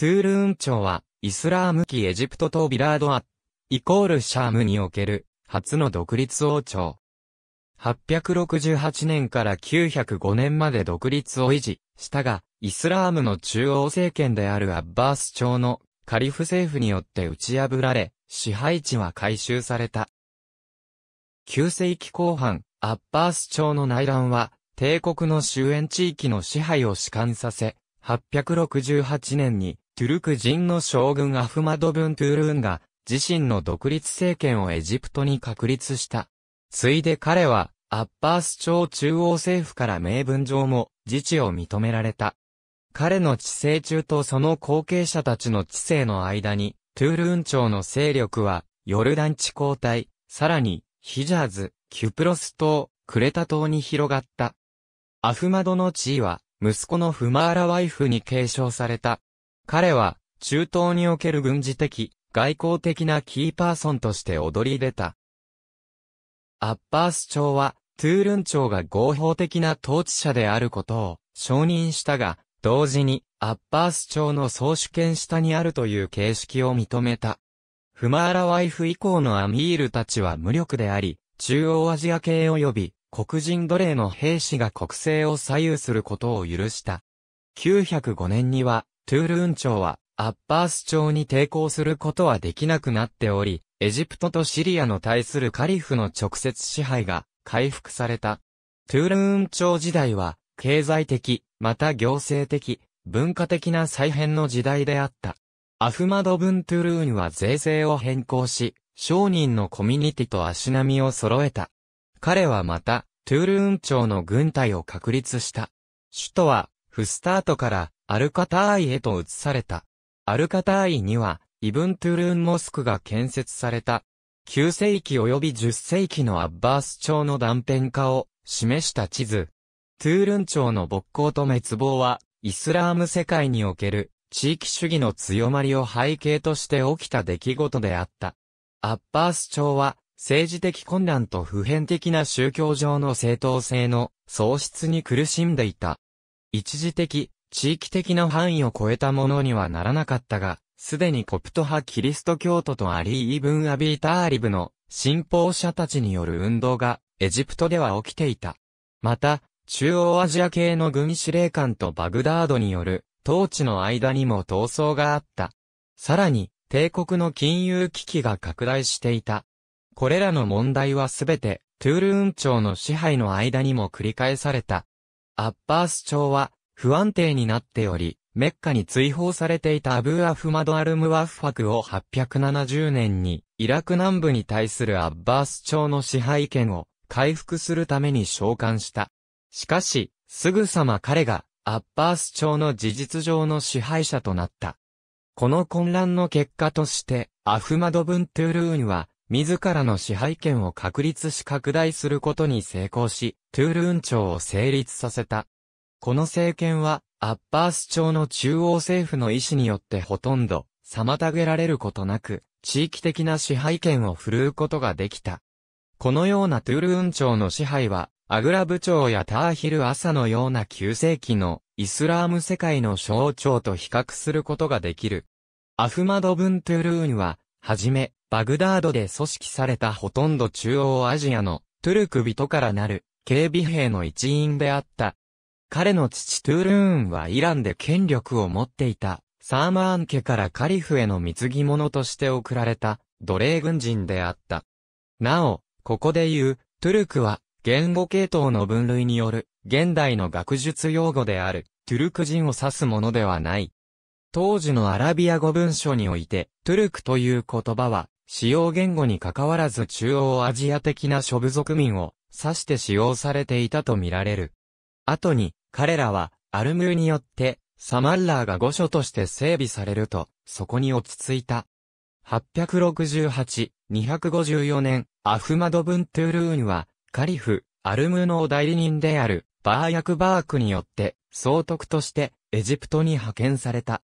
トゥールーン朝は、イスラーム期エジプトとビラードア、イコールシャームにおける、初の独立王朝。868年から905年まで独立を維持したが、イスラームの中央政権であるアッバース朝のカリフ政府によって打ち破られ、支配地は回収された。9世紀後半、アッバース朝の内乱は、帝国の終焉地域の支配を弛緩させ、868年にトゥルク人の将軍アフマド・ブン・トゥールンが、自身の独立政権をエジプトに確立した。ついで彼は、アッパース朝中央政府から名分上も自治を認められた。彼の治世中とその後継者たちの治世の間に、トゥールーン朝の勢力は、ヨルダン地交代、さらに、ヒジャーズ、キュプロス島、クレタ島に広がった。アフマドの地位は、息子のフマーラワイフに継承された。彼は、中東における軍事的、外交的なキーパーソンとして踊り出た。アッパース朝は、トゥールン朝が合法的な統治者であることを承認したが、同時に、アッパース朝の総主権下にあるという形式を認めた。フマーラワイフ以降のアミールたちは無力であり、中央アジア系及び黒人奴隷の兵士が国政を左右することを許した。905年にはトゥールーン朝は、アッバース朝に抵抗することはできなくなっており、エジプトとシリアの対するカリフの直接支配が回復された。トゥールーン朝時代は、経済的、また行政的、文化的な再編の時代であった。アフマド・ブン・トゥルーンは税制を変更し、商人のコミュニティと足並みを揃えた。彼はまた、トゥールーン朝の軍隊を確立した。首都は、フスタートからアルカターイへと移された。アルカターイには、イブントゥルーンモスクが建設された。9世紀及び10世紀のアッバース朝の断片化を示した地図。トゥールン朝の勃興と滅亡は、イスラーム世界における地域主義の強まりを背景として起きた出来事であった。アッバース朝は、政治的混乱と普遍的な宗教上の正当性の喪失に苦しんでいた。一時的、地域的な範囲を超えたものにはならなかったが、すでにコプト派キリスト教徒とアリー・イブン・アビー・ターリブの信奉者たちによる運動がエジプトでは起きていた。また、中央アジア系の軍司令官とバグダードによる統治の間にも闘争があった。さらに、帝国の金融危機が拡大していた。これらの問題はすべて、トゥールーン朝の支配の間にも繰り返された。アッバース朝は、不安定になっており、メッカに追放されていたアブー・アフマド・アルムワッファクを870年に、イラク南部に対するアッバース朝の支配権を回復するために召喚した。しかし、すぐさま彼が、アッバース朝の事実上の支配者となった。この混乱の結果として、アフマド・ブントゥールーンは、自らの支配権を確立し拡大することに成功し、トゥールーン朝を成立させた。この政権は、アッパース朝の中央政府の意思によってほとんど、妨げられることなく、地域的な支配権を振るうことができた。このようなトゥルーン朝の支配は、アグラ部長やターヒル朝のような旧世紀のイスラーム世界の象徴と比較することができる。アフマド・ブン・トゥルーンは、はじめ、バグダードで組織されたほとんど中央アジアのトゥルク人からなる警備兵の一員であった彼の父トゥールーンはイランで権力を持っていた、サーマーン家からカリフへの貢ぎ物として贈られた、奴隷軍人であった。なお、ここで言う、トゥルクは、言語系統の分類による、現代の学術用語である、トゥルク人を指すものではない。当時のアラビア語文書において、トゥルクという言葉は、使用言語に関わらず中央アジア的な諸部族民を指して使用されていたとみられる。後に、彼らは、アルムーによって、サマッラーが御所として整備されると、そこに落ち着いた。868、254年、アフマド・ブントゥールーンは、カリフ、アルムーの代理人である、バーヤクバークによって、総督として、エジプトに派遣された。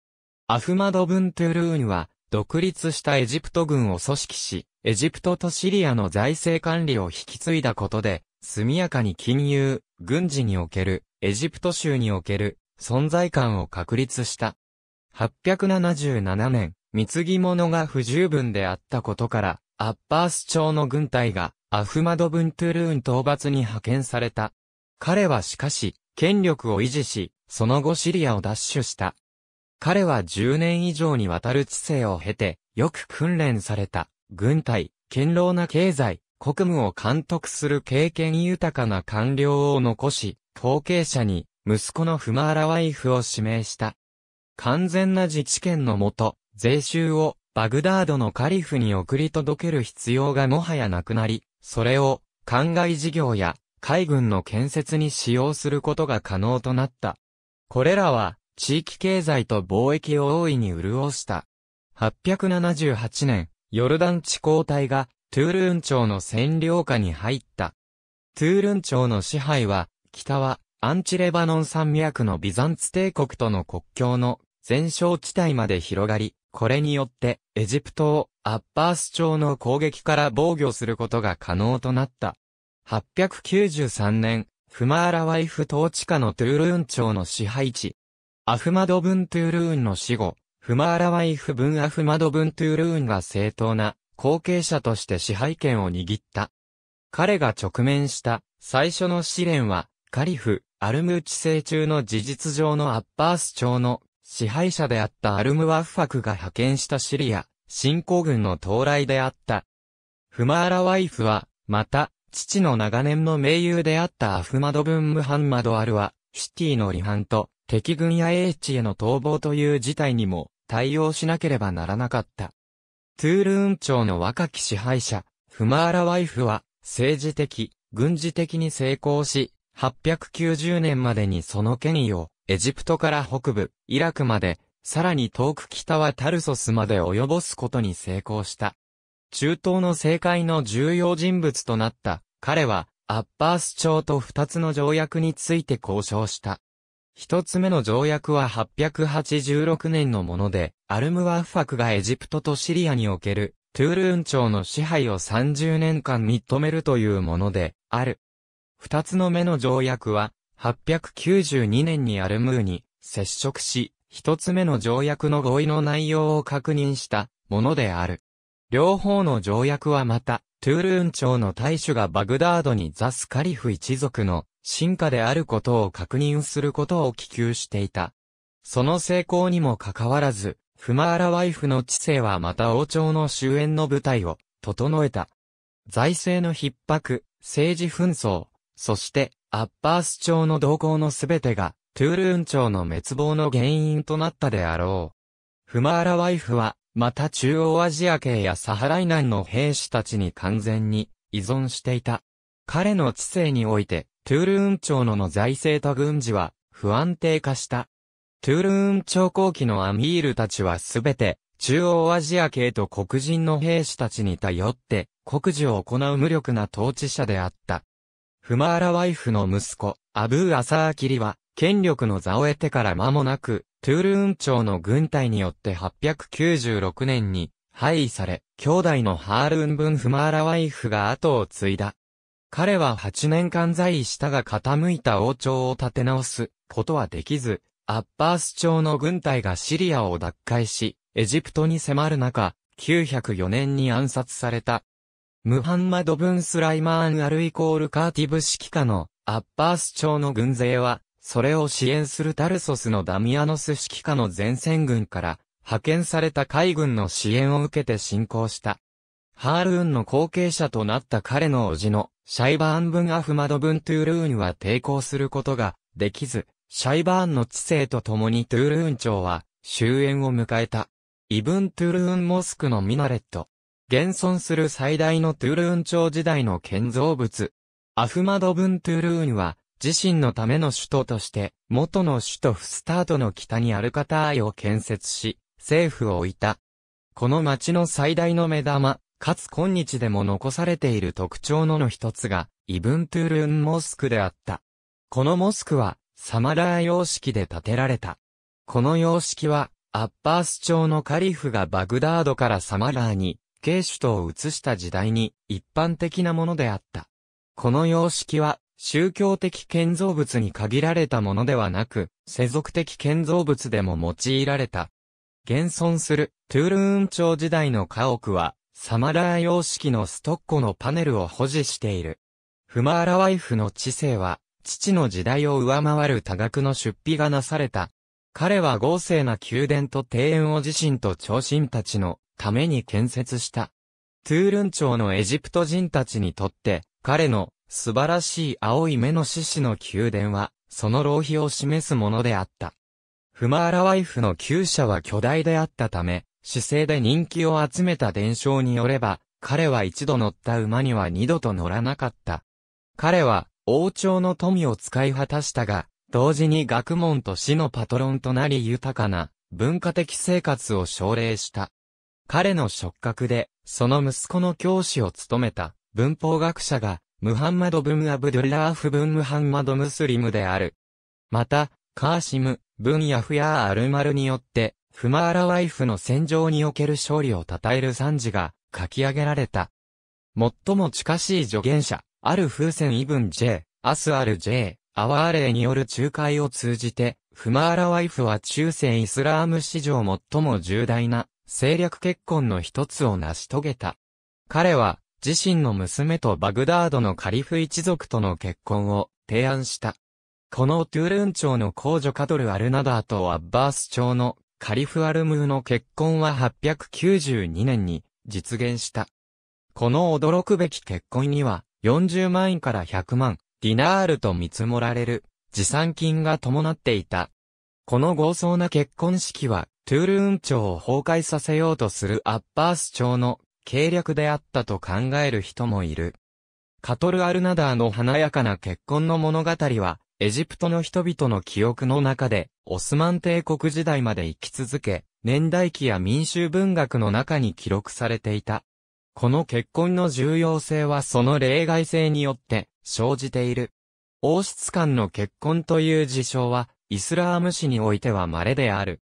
アフマド・ブントゥールーンは、独立したエジプト軍を組織し、エジプトとシリアの財政管理を引き継いだことで、速やかに金融、軍事におけるエジプト州における存在感を確立した。877年、貢ぎ物が不十分であったことから、アッパース朝の軍隊がアフマド・ブントゥルーン討伐に派遣された。彼はしかし、権力を維持し、その後シリアを奪取した。彼は10年以上にわたる知性を経て、よく訓練された、軍隊、堅牢な経済、国務を監督する経験豊かな官僚を残し、後継者に、息子のフマーラワイフを指名した。完全な自治権のもと、税収をバグダードのカリフに送り届ける必要がもはやなくなり、それを、灌漑事業や海軍の建設に使用することが可能となった。これらは、地域経済と貿易を大いに潤した。878年、ヨルダン地交代が、トゥールーン朝の占領下に入った。トゥールーン朝の支配は、北はアンチレバノン山脈のビザンツ帝国との国境の全焼地帯まで広がり、これによってエジプトをアッパース朝の攻撃から防御することが可能となった。893年、フマーラワイフ統治下のトゥールーン朝の支配地。アフマドブントゥールーンの死後、フマーラワイフ分アフマドブントゥールーンが正当な後継者として支配権を握った。彼が直面した最初の試練はカリフ、アルム治世中の事実上のアッバース朝の支配者であったアルムワッファクが派遣したシリア、新興軍の到来であった。フマーラワイフは、また、父の長年の盟友であったアフマドブン・ムハンマド・アルは、シティの離反と、敵軍や英知への逃亡という事態にも、対応しなければならなかった。トゥールーン朝の若き支配者、フマーラワイフは、政治的、軍事的に成功し、890年までにその権威を、エジプトから北部、イラクまで、さらに遠く北はタルソスまで及ぼすことに成功した。中東の政界の重要人物となった、彼は、アッパース朝と二つの条約について交渉した。一つ目の条約は886年のもので、アルムワフファクがエジプトとシリアにおける、トゥールーン朝の支配を30年間認めるというもので、ある。二つの目の条約は、892年にアルムーに接触し、一つ目の条約の合意の内容を確認したものである。両方の条約はまた、トゥールーン朝の大主がバグダードにザスカリフ一族の進化であることを確認することを希求していた。その成功にもかかわらず、フマーラワイフの知性はまた王朝の終焉の舞台を整えた。財政の逼迫、政治紛争、そして、アッパース朝の動向のすべてが、トゥールーン朝の滅亡の原因となったであろう。フマーラワイフは、また中央アジア系やサハライ南の兵士たちに完全に依存していた。彼の知性において、トゥールーン朝のの財政と軍事は不安定化した。トゥールーン朝後期のアミールたちはすべて、中央アジア系と黒人の兵士たちに頼って、国事を行う無力な統治者であった。フマーラワイフの息子、アブー・アサーキリは、権力の座を得てから間もなく、トゥールーン朝の軍隊によって896年に、廃位され、兄弟のハールン・ブン・フマーラワイフが後を継いだ。彼は8年間在位したが傾いた王朝を立て直すことはできず、アッバース朝の軍隊がシリアを奪回し、エジプトに迫る中、904年に暗殺された。ムハンマド・ブンスライマーン・アルイコール・カーティブ指揮下のアッバース朝の軍勢は、それを支援するタルソスのダミアノス指揮下の前線軍から派遣された海軍の支援を受けて進行した。ハールーンの後継者となった彼の叔父のシャイバーン・ブン・アフマド・ブン・トゥールーンは抵抗することができず、シャイバーンの知性と共にトゥールーン朝は終焉を迎えた。イブン・トゥールーン・モスクのミナレット。現存する最大のトゥールーン朝時代の建造物。アフマドブントゥールーンは、自身のための首都として、元の首都フスタートの北にアルカターイを建設し、政府を置いた。この町の最大の目玉、かつ今日でも残されている特徴のの一つが、イブントゥールーンモスクであった。このモスクは、サマラー様式で建てられた。この様式は、アッパース朝のカリフがバグダードからサマラーに系首都を移した時代に一般的なものであった。この様式は宗教的建造物に限られたものではなく、世俗的建造物でも用いられた。現存するトゥールーン朝時代の家屋は、サマラー様式のストッコのパネルを保持している。フマーラワイフの知性は、父の時代を上回る多額の出費がなされた。彼は豪勢な宮殿と庭園を自身と長身たちのために建設した。トゥールン朝のエジプト人たちにとって、彼の素晴らしい青い目の獅子の宮殿は、その浪費を示すものであった。フマーラワイフの旧舎は巨大であったため、姿勢で人気を集めた伝承によれば、彼は一度乗った馬には二度と乗らなかった。彼は王朝の富を使い果たしたが、同時に学問と死のパトロンとなり豊かな文化的生活を奨励した。彼の触覚で、その息子の教師を務めた、文法学者が、ムハンマド・ブン・アブドゥラーフ・ブン・ムハンマド・ムスリムである。また、カーシム、ブン・ヤフヤー・アルマルによって、フマーラワイフの戦場における勝利を称える惨事が書き上げられた。最も近しい助言者、ある風船イブンジ J、アスアルジ J、アワーレイによる仲介を通じて、フマーラワイフは中世イスラーム史上最も重大な政略結婚の一つを成し遂げた。彼は、自身の娘とバグダードのカリフ一族との結婚を提案した。このトゥールン朝の皇女カドル・アルナダーとアッバース朝のカリフ・アルムーの結婚は892年に実現した。この驚くべき結婚には40万円から100万ディナールと見積もられる持参金が伴っていた。この豪壮な結婚式は、トゥールーン朝を崩壊させようとするアッバース朝の計略であったと考える人もいる。カトル・アルナダーの華やかな結婚の物語は、エジプトの人々の記憶の中で、オスマン帝国時代まで生き続け、年代記や民衆文学の中に記録されていた。この結婚の重要性はその例外性によって生じている。王室間の結婚という事象は、イスラーム史においては稀である。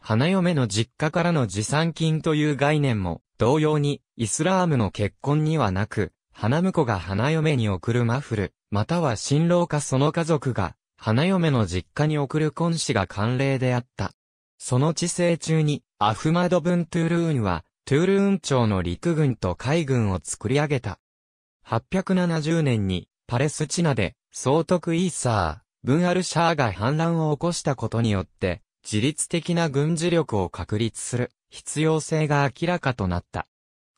花嫁の実家からの持参金という概念も、同様に、イスラームの結婚にはなく、花婿が花嫁に送るマフル、または新郎かその家族が、花嫁の実家に送る婚子が慣例であった。その治世中に、アフマド・ブン・トゥールーンは、トゥールーン朝の陸軍と海軍を作り上げた。870年に、パレスチナで、総督イーサー、ブン・アル・シャーが反乱を起こしたことによって、自律的な軍事力を確立する必要性が明らかとなった。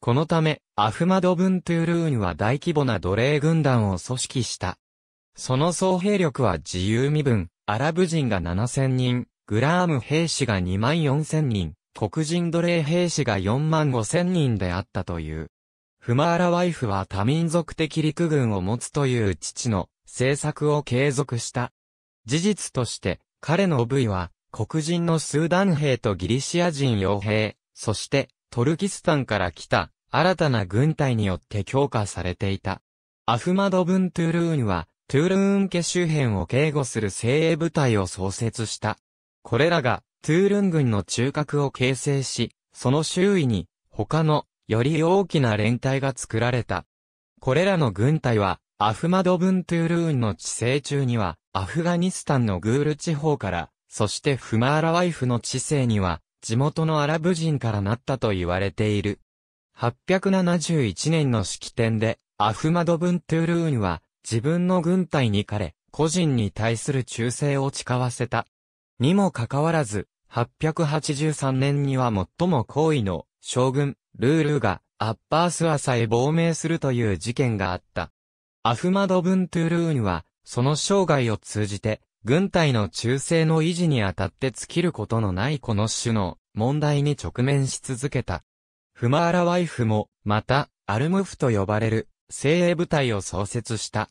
このため、アフマド・ブン・トゥールーンは大規模な奴隷軍団を組織した。その総兵力は自由身分、アラブ人が7000人、グラーム兵士が2万4000人、黒人奴隷兵士が4万5000人であったという。フマーラワイフは多民族的陸軍を持つという父の政策を継続した。事実として、彼の部位は、黒人のスーダン兵とギリシア人傭兵、そしてトルキスタンから来た新たな軍隊によって強化されていた。アフマド・ブン・トゥールーンは、トゥールーン家周辺を警護する精鋭部隊を創設した。これらが、トゥールン軍の中核を形成し、その周囲に、他の、より大きな連隊が作られた。これらの軍隊は、アフマド・ブン・トゥールーンの治世中には、アフガニスタンのグール地方から、そしてフマーラワイフの知性には、地元のアラブ人からなったと言われている。871年の式典で、アフマド・ブントゥールーンは、自分の軍隊に彼、個人に対する忠誠を誓わせた。にもかかわらず、883年には最も高位の将軍、ルールーが、アッパースアさえ亡命するという事件があった。アフマド・ブントゥールーンは、その生涯を通じて、軍隊の忠誠の維持にあたって尽きることのないこの種の問題に直面し続けた。フマーラワイフも、また、アルムフと呼ばれる、精鋭部隊を創設した。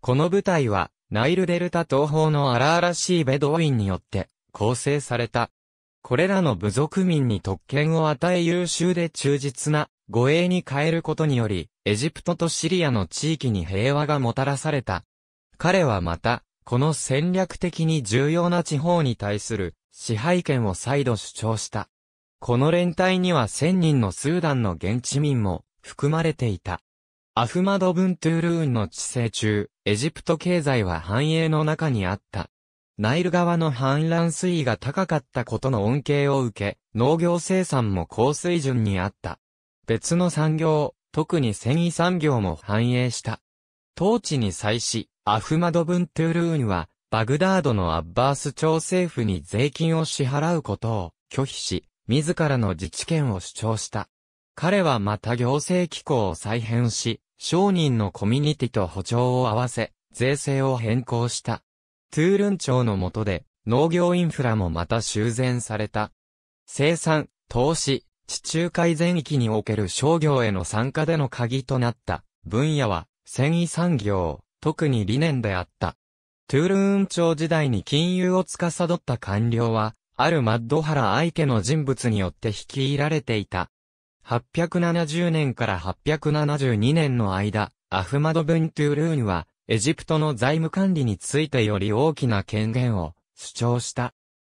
この部隊は、ナイルデルタ東方の荒々しいベドウィンによって、構成された。これらの部族民に特権を与え優秀で忠実な護衛に変えることにより、エジプトとシリアの地域に平和がもたらされた。彼はまた、この戦略的に重要な地方に対する支配権を再度主張した。この連帯には1000人のスーダンの現地民も含まれていた。アフマド・ブントゥールーンの治世中、エジプト経済は繁栄の中にあった。ナイル川の氾濫水位が高かったことの恩恵を受け、農業生産も高水準にあった。別の産業、特に繊維産業も繁栄した。当地に際し、アフマドブントゥールーンは、バグダードのアッバース朝政府に税金を支払うことを拒否し、自らの自治権を主張した。彼はまた行政機構を再編し、商人のコミュニティと補償を合わせ、税制を変更した。トゥールン朝の下で、農業インフラもまた修繕された。生産、投資、地中海全域における商業への参加での鍵となった分野は、繊維産業、特に理念であった。トゥールーン朝時代に金融を司った官僚は、あるマッドハラ愛家の人物によって率いられていた。870年から872年の間、アフマド・ブン・トゥールーンは、エジプトの財務管理についてより大きな権限を主張した。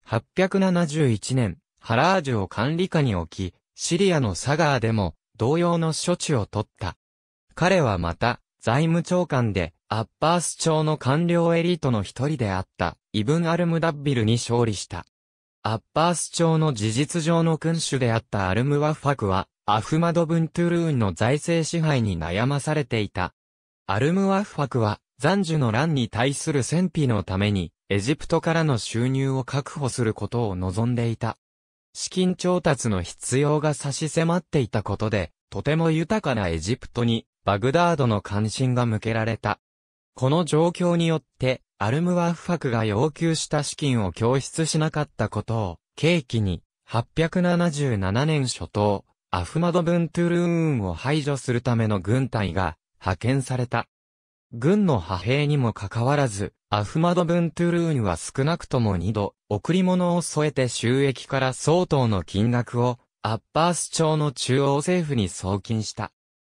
871年、ハラージュを管理下に置き、シリアのサガーでも同様の処置を取った。彼はまた、財務長官で、アッパース朝の官僚エリートの一人であった、イブン・アルムダッビルに勝利した。アッパース朝の事実上の君主であったアルムワファクは、アフマド・ブントゥルーンの財政支配に悩まされていた。アルムワファクは、残ュの乱に対する戦費のために、エジプトからの収入を確保することを望んでいた。資金調達の必要が差し迫っていたことで、とても豊かなエジプトに、バグダードの関心が向けられた。この状況によって、アルムワッファクが要求した資金を供出しなかったことを、契機に、877年初頭、アフマドブントゥルーンを排除するための軍隊が派遣された。軍の派兵にもかかわらず、アフマドブントゥルーンは少なくとも二度、贈り物を添えて収益から相当の金額を、アッパース朝の中央政府に送金した。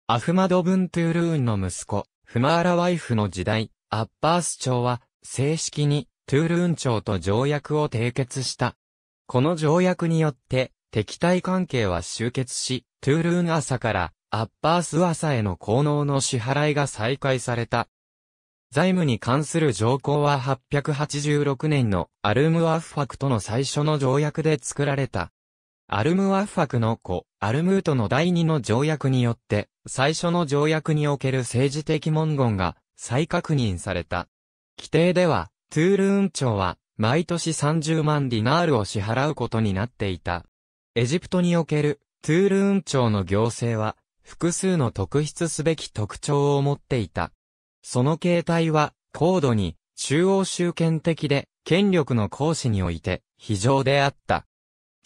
アフマドブントゥルーンの息子、フマーラワイフの時代、アッバース朝は、正式に、トゥールーン朝と条約を締結した。この条約によって、敵対関係は終結し、トゥールーン朝から、アッバース朝への効能の支払いが再開された。財務に関する条項は886年のアルムアッファクとの最初の条約で作られた。アルムワッファクの子、アルムートの第二の条約によって、最初の条約における政治的文言が再確認された。規定では、トゥールーン朝は、毎年30万ディナールを支払うことになっていた。エジプトにおける、トゥールーン朝の行政は、複数の特筆すべき特徴を持っていた。その形態は、高度に、中央集権的で、権力の行使において、非常であった。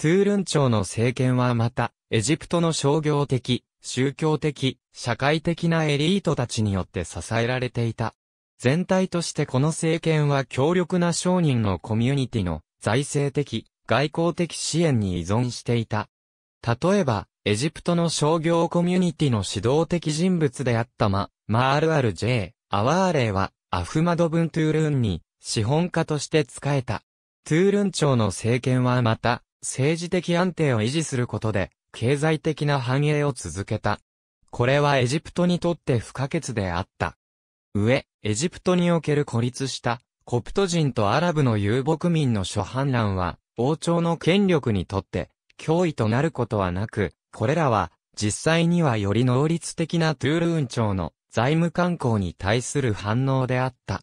トゥールン朝の政権はまた、エジプトの商業的、宗教的、社会的なエリートたちによって支えられていた。全体としてこの政権は強力な商人のコミュニティの財政的、外交的支援に依存していた。例えば、エジプトの商業コミュニティの指導的人物であったマ、マールアル J、アワーレイは、アフマドブントゥールンに、資本家として仕えた。トゥールン朝の政権はまた、政治的安定を維持することで、経済的な繁栄を続けた。これはエジプトにとって不可欠であった。上、エジプトにおける孤立したコプト人とアラブの遊牧民の諸反乱は、王朝の権力にとって脅威となることはなく、これらは実際にはより能率的なトゥールーン朝の財務観光に対する反応であった。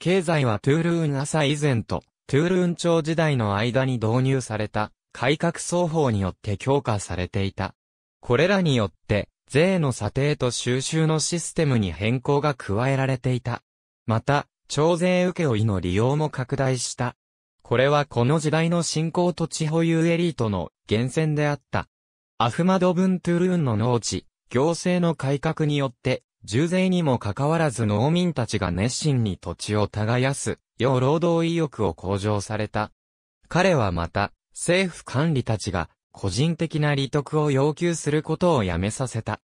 経済はトゥールーン朝以前とトゥールーン朝時代の間に導入された改革双方によって強化されていた。これらによって、税の査定と収集のシステムに変更が加えられていた。また、徴税受負の利用も拡大した。これはこの時代の新興土地保有エリートの源泉であった。アフマド・ブントゥルーンの農地、行政の改革によって、重税にもかかわらず農民たちが熱心に土地を耕す、要労働意欲を向上された。彼はまた、政府管理たちが個人的な利得を要求することをやめさせた。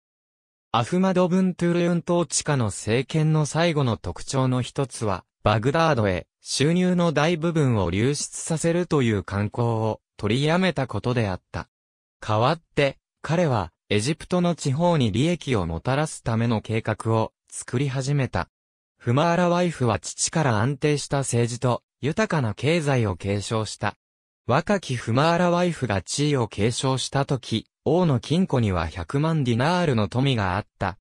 アフマド・ブントゥルン統治下の政権の最後の特徴の一つは、バグダードへ収入の大部分を流出させるという慣行を取りやめたことであった。代わって、彼はエジプトの地方に利益をもたらすための計画を作り始めた。フマーラワイフは父から安定した政治と豊かな経済を継承した。若きフマーラワイフが地位を継承した時、王の金庫には100万ディナールの富があった。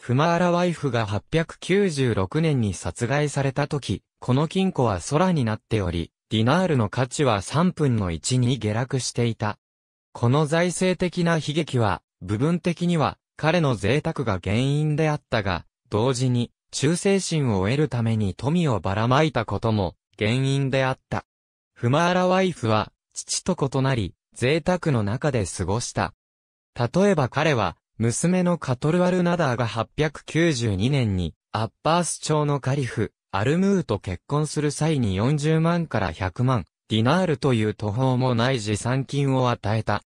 フマーラワイフが896年に殺害された時、この金庫は空になっており、ディナールの価値は3分の1に下落していた。この財政的な悲劇は、部分的には、彼の贅沢が原因であったが、同時に、忠誠心を得るために富をばらまいたことも、原因であった。フマーラワイフは、父と異なり、贅沢の中で過ごした。例えば彼は、娘のカトルアルナダーが892年に、アッパース朝のカリフ、アルムーと結婚する際に40万から100万、ディナールという途方もない持参金を与えた。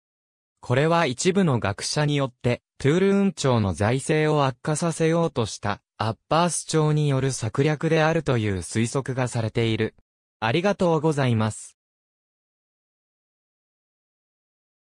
これは一部の学者によって、トゥールーン朝の財政を悪化させようとした、アッパース朝による策略であるという推測がされている。ありがとうございます。